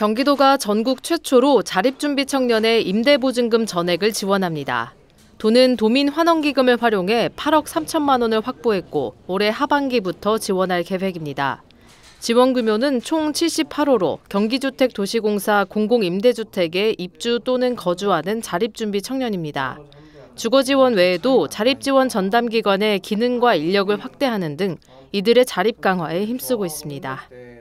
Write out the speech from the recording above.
경기도가 전국 최초로 자립준비 청년의 임대보증금 전액을 지원합니다. 돈은 도민 환원기금을 활용해 8억 3천만 원을 확보했고 올해 하반기부터 지원할 계획입니다. 지원 규모는 총 78호로 경기주택도시공사 공공임대주택에 입주 또는 거주하는 자립준비 청년입니다. 주거 지원 외에도 자립 지원 전담 기관의 기능과 인력을 확대하는 등 이들의 자립 강화에 힘쓰고 있습니다. 네,